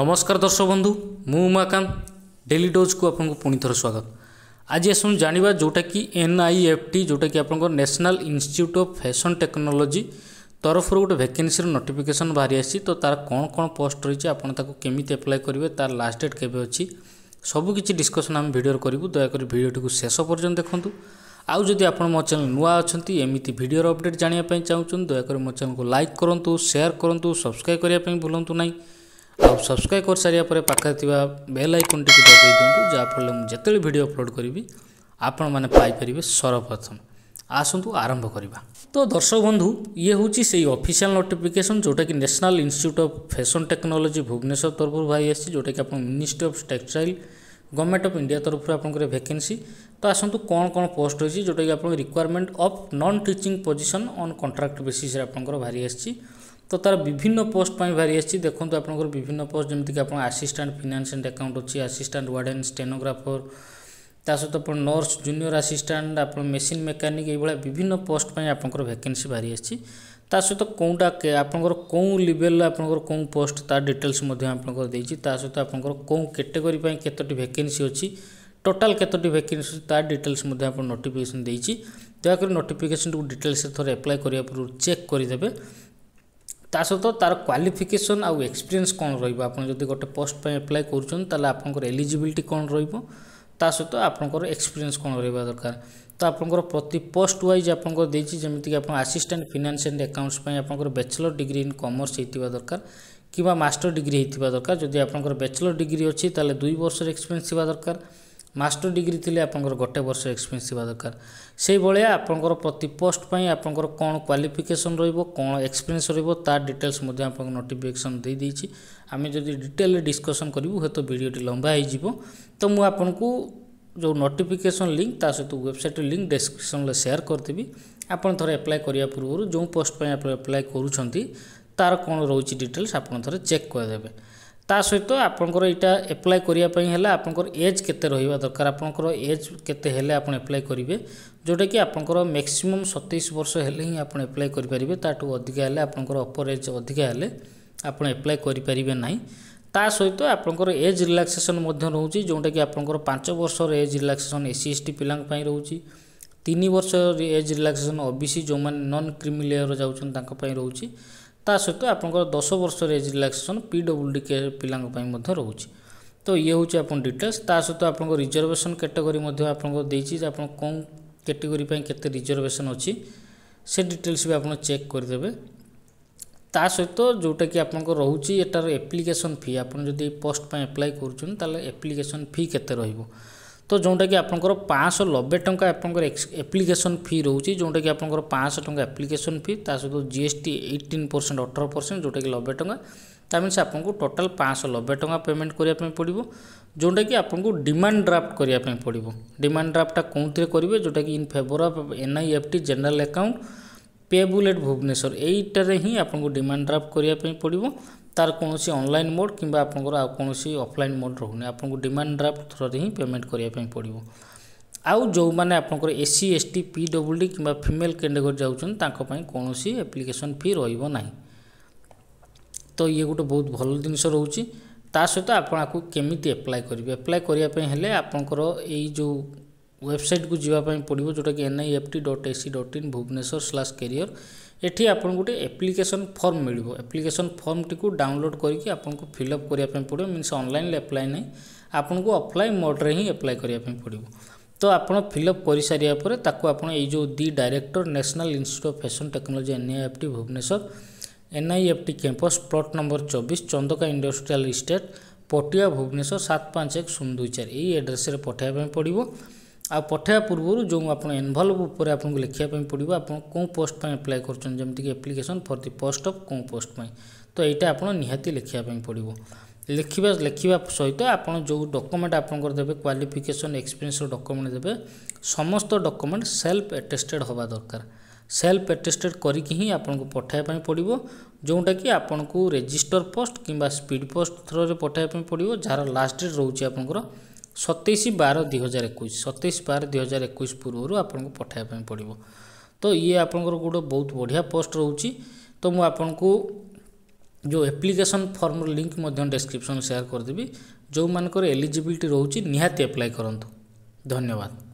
নমস্কার দর্শক বন্ধু মু উমাকান্ত ডেলি ডোজକୁ ଆପଣଙ୍କୁ ପୁଣି ଥରେ ସ୍ୱାଗତ ଆଜି ଆସନ୍ତୁ ଜାଣିବା ଯେଉଁଟାକି ଏନ୍ ଆଇ ଏଫ୍ ଟି ଯେଉଁଟାକି ଆପଣଙ୍କ national institute of fashion technology ତରଫରୁ ଗୋଟେ ଭ୍ୟାକେନ୍ସିର ନୋଟିଫିକେସନ୍ ବାହାରି ଆସିଛି ତ ତା'ର କ'ଣ କ'ଣ ପୋଷ୍ଟ ରହିଛି ଆପଣ ତାକୁ କେମିତି ଆପ୍ଲାଏ କରିବେ ତା'ର ଲାଷ୍ଟ ଡେଟ୍ କେବେ ଅଛି ସବୁ କିଛି ଡିସ୍କସନ୍ ଆମେ ଭିଡ଼ିଓରେ କରିବୁ ଦୟାକରି ଭିଡ଼ିଓଟିକୁ ଶେଷ ପର୍ଯ୍ୟନ୍ତ ଦେଖନ୍ତୁ ଆଉ ଯଦି ଆପଣ ମୋ ଚ୍ୟାନେଲ୍ ନୂଆ ଅଛନ୍ତି ଏମିତି ଭିଡ଼ିଓର ଅପଡ଼େଟ୍ ଜାଣିବା ପାଇଁ ଚାହୁଁଛନ୍ତି ଦୟାକରି ମୋ ଚ୍ୟାନେଲ୍କୁ ଲାଇକ୍ କରନ୍ତୁ ସେୟାର କରନ୍ତୁ ସବସ୍କ୍ରାଇବ୍ କରିବା ପାଇଁ ଭୁଲନ୍ତୁ ନାହିଁ ଆଉ ସବସ୍କ୍ରାଇବ୍ କରିସାରିବା ପରେ ପାଖରେ ଥିବା ବେଲ୍ ଆଇକନ୍ଟିକୁ ଦବାଇ ଦିଅନ୍ତୁ ଯାହାଫଳରେ ମୁଁ ଯେତେବେଳେ ଭିଡ଼ିଓ ଅପଲୋଡ଼ କରିବି ଆପଣମାନେ ପାଇପାରିବେ ସର୍ବପ୍ରଥମ ଆସନ୍ତୁ ଆରମ୍ଭ କରିବା ତ ଦର୍ଶକ ବନ୍ଧୁ ଇଏ ହେଉଛି ସେଇ ଅଫିସିଆଲ୍ ନୋଟିଫିକେସନ୍ ଯେଉଁଟାକି national institute of fashion technology Bhubaneswar ତରଫରୁ ବାହାରି ଆସିଛି ଯେଉଁଟାକି ଆପଣ ministry of textile government of India ତରଫରୁ ଆପଣଙ୍କର ଭ୍ୟାକେନ୍ସି ତ ଆସନ୍ତୁ କ'ଣ କ'ଣ ପୋଷ୍ଟ ରହିଛି ଯେଉଁଟାକି ଆପଣଙ୍କ requirement of non teaching position on contract ବେସିସ୍ରେ ଆପଣଙ୍କର ବାହାରି ଆସିଛି তো তার বিভিন্ন পোস্ট পাই বাহি আসছে দেখুন আপনার বিভিন্ন পোস্ট যেমিকি আপনার আসিষ্টাট ফিনান্স এন্ড আকাউন্ট অছি আসিষ্টাট ওয়ার্ডেন স্টেনোগ্রাফর ତା ସହିତ ଆପଣ ନର୍ସ ଜୁନିୟର ଆସିଷ୍ଟାଣ୍ଟ ଆପଣ ମେସିନ୍ ମେକାନିକ୍ ଏଇଭଳିଆ ବିଭିନ୍ନ ପୋଷ୍ଟ ପାଇଁ ଆପଣଙ୍କର ଭ୍ୟାକେନ୍ସି ବାହାରି ଆସିଛି ତା ସହିତ କେଉଁଟା ଆପଣଙ୍କର କେଉଁ ଲେଭେଲ୍ରେ ଆପଣଙ୍କର କେଉଁ ପୋଷ୍ଟ ତା ଡିଟେଲ୍ସ ମଧ୍ୟ ଆପଣଙ୍କର ଦେଇଛି ତା ସହିତ ଆପଣଙ୍କର କେଉଁ କାଟେଗୋରୀ ପାଇଁ କେତୋଟି ଭ୍ୟାକେନ୍ସି ଅଛି ଟୋଟାଲ୍ କେତୋଟି ଭ୍ୟାକେନ୍ସି ତା ଡିଟେଲ୍ସ ମଧ୍ୟ ଆପଣ ନୋଟିଫିକେସନ୍ ଦେଇଛି ଦୟାକରି ନୋଟିଫିକେସନ୍ଟିକୁ ଡିଟେଲ୍ସରେ ଥରେ ଆପ୍ଲାଏ କରିବା ପୂର୍ବରୁ ଚେକ୍ କରିଦେବେ ତା ସହିତ ତା'ର କ୍ୱାଲିଫିକେସନ୍ ଆଉ ଏକ୍ସପିରିଏନ୍ସ କ'ଣ ରହିବ ଆପଣ ଯଦି ଗୋଟେ ପୋଷ୍ଟ ପାଇଁ ଆପ୍ଲାଏ କରୁଛନ୍ତି ତାହେଲେ ଆପଣଙ୍କର ଏଲିଜିବିଲିଟି କ'ଣ ରହିବ ତା ସହିତ ଆପଣଙ୍କର ଏକ୍ସପିରିଏନ୍ସ କ'ଣ ରହିବା ଦରକାର ତ ଆପଣଙ୍କର ପ୍ରତି ପୋଷ୍ଟ ୱାଇଜ୍ ଆପଣଙ୍କର ଦେଇଛି ଯେମିତିକି ଆପଣ ଆସିଷ୍ଟାଣ୍ଟ ଫିନାନ୍ସ ଆଣ୍ଡ ଆକାଉଣ୍ଟସ୍ ପାଇଁ ଆପଣଙ୍କର ବ୍ୟାଚଲର ଡିଗ୍ରୀ ଇନ୍ କମର୍ସ ହେଇଥିବା ଦରକାର କିମ୍ବା ମାଷ୍ଟର ଡିଗ୍ରୀ ହେଇଥିବା ଦରକାର ଯଦି ଆପଣଙ୍କର ବ୍ୟାଚଲର ଡିଗ୍ରୀ ଅଛି ତାହେଲେ ଦୁଇ ବର୍ଷର ଏକ୍ସପିରିଏନ୍ସ ଥିବା ଦରକାର ମାଷ୍ଟର ଡିଗ୍ରୀ ଥିଲେ ଆପଣଙ୍କର ଗୋଟେ ବର୍ଷ ଏକ୍ସପିରିଏନ୍ସ ଥିବା ଦରକାର ସେଇଭଳିଆ ଆପଣଙ୍କର ପ୍ରତି ପୋଷ୍ଟ ପାଇଁ ଆପଣଙ୍କର କ'ଣ କ୍ୱାଲିଫିକେସନ୍ ରହିବ କ'ଣ ଏକ୍ସପିରିଏନ୍ସ ରହିବ ତା ଡିଟେଲ୍ସ ମଧ୍ୟ ଆପଣଙ୍କୁ ନୋଟିଫିକେସନ୍ ଦେଇଦେଇଛି ଆମେ ଯଦି ଡିଟେଲ୍ରେ ଡିସ୍କସନ୍ କରିବୁ ହୁଏତ ଭିଡ଼ିଓଟି ଲମ୍ବା ହୋଇଯିବ ତ ମୁଁ ଆପଣଙ୍କୁ ଯେଉଁ ନୋଟିଫିକେସନ୍ ଲିଙ୍କ୍ ତା ସହିତ ୱେବସାଇଟ୍ର ଲିଙ୍କ୍ ଡେସ୍କ୍ରିପ୍ସନ୍ରେ ସେୟାର କରିଦେବି ଆପଣ ଥରେ ଆପ୍ଲାଏ କରିବା ପୂର୍ବରୁ ଯେଉଁ ପୋଷ୍ଟ ପାଇଁ ଆପଣ ଆପ୍ଲାଏ କରୁଛନ୍ତି ତା'ର କ'ଣ ରହୁଛି ଡିଟେଲ୍ସ ଆପଣ ଥରେ ଚେକ୍ କରିଦେବେ ତା ସହିତ ଆପଣଙ୍କର ଏଇଟା ଆପ୍ଲାଏ କରିବା ପାଇଁ ହେଲେ ଆପଣଙ୍କର ଏଜ୍ କେତେ ରହିବା ଦରକାର ଆପଣଙ୍କର ଏଜ୍ କେତେ ହେଲେ ଆପଣ ଆପ୍ଲାଏ କରିବେ ଯେଉଁଟାକି ଆପଣଙ୍କର ମ୍ୟାକ୍ସିମମ୍ ସତେଇଶ ବର୍ଷ ହେଲେ ହିଁ ଆପଣ ଆପ୍ଲାଏ କରିପାରିବେ ତାଠୁ ଅଧିକା ହେଲେ ଆପଣଙ୍କର ଅପର ଏଜ୍ ଅଧିକା ହେଲେ ଆପଣ ଆପ୍ଲାଏ କରିପାରିବେ ନାହିଁ ତା ସହିତ ଆପଣଙ୍କର ଏଜ୍ ରିଲାକ୍ସେସନ୍ ମଧ୍ୟ ରହୁଛି ଯେଉଁଟାକି ଆପଣଙ୍କର ପାଞ୍ଚ ବର୍ଷର age relaxation SC S T ପିଲାଙ୍କ ପାଇଁ ରହୁଛି ତିନି ବର୍ଷ age relaxation O B C ଯେଉଁମାନେ ନନ୍ କ୍ରିମିଲେୟର ଯାଉଛନ୍ତି ତାଙ୍କ ପାଇଁ ରହୁଛି ତା ସହିତ ଆପଣଙ୍କର ଦଶ ବର୍ଷର age relaxation P W D କେ ପିଲାଙ୍କ ପାଇଁ ମଧ୍ୟ ରହୁଛି ତ ଇଏ ହେଉଛି ଆପଣ ଡିଟେଲ୍ସ ତା ସହିତ ଆପଣଙ୍କ ରିଜର୍ଭେସନ୍ କ୍ୟାଟେଗୋରୀ ମଧ୍ୟ ଆପଣଙ୍କୁ ଦେଇଛି ଯେ ଆପଣ କେଉଁ କ୍ୟାଟେଗୋରୀ ପାଇଁ କେତେ ରିଜର୍ଭେସନ୍ ଅଛି ସେ ଡିଟେଲ୍ସ ବି ଆପଣ ଚେକ୍ କରିଦେବେ ତା ସହିତ ଯେଉଁଟାକି ଆପଣଙ୍କର ରହୁଛି ଏଟାର ଆପ୍ଲିକେସନ୍ ଫି ଆପଣ ଯଦି ପୋଷ୍ଟ ପାଇଁ ଆପ୍ଲାଏ କରୁଛନ୍ତି ତାହେଲେ ଆପ୍ଲିକେସନ୍ ଫି କେତେ ରହିବ ତ ଯେଉଁଟାକି ଆପଣଙ୍କର ପାଞ୍ଚଶହ ନବେ ଟଙ୍କା ଆପଣଙ୍କର ଆପ୍ଲିକେସନ୍ ଫି ରହୁଛି ଯେଉଁଟାକି ଆପଣଙ୍କର ପାଞ୍ଚଶହ ଟଙ୍କା ଆପ୍ଲିକେସନ୍ ଫି ତା ସହିତ G S T eighteen percent ଅଠର ପରସେଣ୍ଟ ଯେଉଁଟାକି ନବେ ଟଙ୍କା ତା ମିନ୍ସ ଆପଣଙ୍କୁ ଟୋଟାଲ୍ ପାଞ୍ଚଶହ ନବେ ଟଙ୍କା ପେମେଣ୍ଟ କରିବା ପାଇଁ ପଡ଼ିବ ଯେଉଁଟାକି ଆପଣଙ୍କୁ ଡିମାଣ୍ଡ ଡ୍ରାଫ୍ଟ କରିବା ପାଇଁ ପଡ଼ିବ ଡିମାଣ୍ଡ ଡ୍ରାଫ୍ଟଟା କେଉଁଥିରେ କରିବେ ଯେଉଁଟାକି in favour of NIFT general account payable at Bhubaneswar ଏଇଟାରେ ହିଁ ଆପଣଙ୍କୁ ଡିମାଣ୍ଡ ଡ୍ରାଫ୍ଟ କରିବା ପାଇଁ ପଡ଼ିବ ତାର କୌଣସି ଅନଲାଇନ୍ ମୋଡ଼୍ କିମ୍ବା ଆପଣଙ୍କର ଆଉ କୌଣସି ଅଫଲାଇନ୍ ମୋଡ଼୍ ରହୁନି ଆପଣଙ୍କୁ ଡିମାଣ୍ଡ ଡ୍ରାଫ୍ଟ ଥ୍ରୋରେ ହିଁ ପେମେଣ୍ଟ କରିବା ପାଇଁ ପଡ଼ିବ ଆଉ ଯେଉଁମାନେ ଆପଣଙ୍କର S C S T P W D କିମ୍ବା ଫିମେଲ୍ କ୍ୟାଟେଗୋରୀ ଯାଉଛନ୍ତି ତାଙ୍କ ପାଇଁ କୌଣସି ଆପ୍ଲିକେସନ୍ ଫି ରହିବ ନାହିଁ ତ ଇଏ ଗୋଟେ ବହୁତ ଭଲ ଜିନିଷ ରହୁଛି ତା ସହିତ ଆପଣ ଆକୁ କେମିତି ଆପ୍ଲାଏ କରିବେ ଆପ୍ଲାଏ କରିବା ପାଇଁ ହେଲେ ଆପଣଙ୍କର ଏଇ ଯେଉଁ ୱେବସାଇଟ୍କୁ ଯିବା ପାଇଁ ପଡ଼ିବ ଯେଉଁଟାକି N I F T dot A C dot in Bhubaneswar slash career ଏଠି ଆପଣଙ୍କୁ ଗୋଟେ ଆପ୍ଲିକେସନ୍ ଫର୍ମ ମିଳିବ ଆପ୍ଲିକେସନ୍ ଫର୍ମଟିକୁ ଡାଉନଲୋଡ଼୍ କରିକି ଆପଣଙ୍କୁ ଫିଲ୍ଅପ୍ କରିବା ପାଇଁ ପଡ଼ିବ ମିନ୍ସ ଅନଲାଇନ୍ରେ ଆପ୍ଲାଏ ନାହିଁ ଆପଣଙ୍କୁ ଅଫ୍ଲାଇନ୍ ମୋଡ଼୍ରେ ହିଁ ଆପ୍ଲାଏ କରିବା ପାଇଁ ପଡ଼ିବ ତ ଆପଣ ଫିଲ୍ଅପ୍ କରିସାରିବା ପରେ ତାକୁ ଆପଣ ଏଇ ଯେଉଁ the director national institute of fashion technology NIFT Bhubaneswar NIFT campus plot number ଚବିଶ ଚନ୍ଦକା ଇଣ୍ଡଷ୍ଟ୍ରିଆଲ୍ ଇଷ୍ଟେଟ୍ ପଟିଆ ଭୁବନେଶ୍ୱର ସାତ ପାଞ୍ଚ ଏକ ଶୂନ ଦୁଇ ଚାରି ଏଇ ଆଡ୍ରେସ୍ରେ ପଠାଇବା ପାଇଁ ପଡ଼ିବ ଆଉ ପଠାଇବା ପୂର୍ବରୁ ଯେଉଁ ଆପଣ ଏନଭଲ୍ଭ ଉପରେ ଆପଣଙ୍କୁ ଲେଖିବା ପାଇଁ ପଡ଼ିବ ଆପଣ କେଉଁ ପୋଷ୍ଟ ପାଇଁ ଆପ୍ଲାଏ କରୁଛନ୍ତି ଯେମିତିକି application for the post of କେଉଁ ପୋଷ୍ଟ ପାଇଁ ତ ଏଇଟା ଆପଣ ନିହାତି ଲେଖିବା ପାଇଁ ପଡ଼ିବ ଲେଖିବା ଲେଖିବା ସହିତ ଆପଣ ଯେଉଁ ଡକୁମେଣ୍ଟ ଆପଣଙ୍କର ଦେବେ କ୍ୱାଲିଫିକେସନ୍ ଏକ୍ସପିରିଏନ୍ସର ଡକୁମେଣ୍ଟ ଦେବେ ସମସ୍ତ ଡକୁମେଣ୍ଟ ସେଲ୍ଫ ଆଟେଷ୍ଟେଡ଼ ହେବା ଦରକାର ସେଲ୍ଫ ଆଟେଷ୍ଟେଡ଼ କରିକି ହିଁ ଆପଣଙ୍କୁ ପଠାଇବା ପାଇଁ ପଡ଼ିବ ଯେଉଁଟାକି ଆପଣଙ୍କୁ ରେଜିଷ୍ଟର ପୋଷ୍ଟ କିମ୍ବା ସ୍ପିଡ଼ ପୋଷ୍ଟ ଥ୍ରୋରେ ପଠାଇବା ପାଇଁ ପଡ଼ିବ ଯାହାର ଲାଷ୍ଟ ଡେଟ୍ ରହୁଛି ଆପଣଙ୍କର ସତେଇଶ ବାର ଦୁଇ ହଜାର ଏକୋଇଶ ସତେଇଶ ବାର ଦୁଇ ହଜାର ଏକୋଇଶ ପୂର୍ବରୁ ଆପଣଙ୍କୁ ପଠାଇବା ପାଇଁ ପଡ଼ିବ ତ ଇଏ ଆପଣଙ୍କର ଗୋଟେ ବହୁତ ବଢ଼ିଆ ପୋଷ୍ଟ ରହୁଛି ତ ମୁଁ ଆପଣଙ୍କୁ ଯେଉଁ ଆପ୍ଲିକେସନ୍ ଫର୍ମର ଲିଙ୍କ୍ ମଧ୍ୟ ଡେସ୍କ୍ରିପ୍ସନ୍ ସେୟାର କରିଦେବି ଯେଉଁମାନଙ୍କର ଏଲିଜିବିଲିଟି ରହୁଛି ନିହାତି ଆପ୍ଲାଏ କରନ୍ତୁ ଧନ୍ୟବାଦ